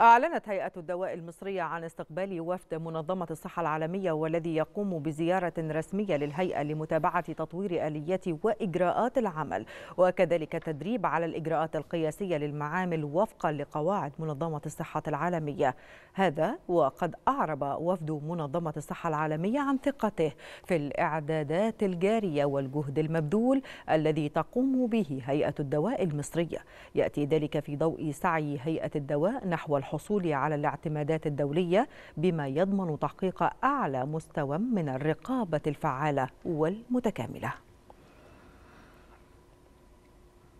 أعلنت هيئة الدواء المصرية عن استقبال وفد منظمة الصحة العالمية والذي يقوم بزيارة رسمية للهيئة لمتابعة تطوير آليات وإجراءات العمل وكذلك التدريب على الإجراءات القياسية للمعامل وفقا لقواعد منظمة الصحة العالمية هذا وقد أعرب وفد منظمة الصحة العالمية عن ثقته في الإعدادات الجارية والجهد المبذول الذي تقوم به هيئة الدواء المصرية يأتي ذلك في ضوء سعي هيئة الدواء نحو الحصول على الاعتمادات الدولية بما يضمن تحقيق أعلى مستوى من الرقابة الفعالة والمتكاملة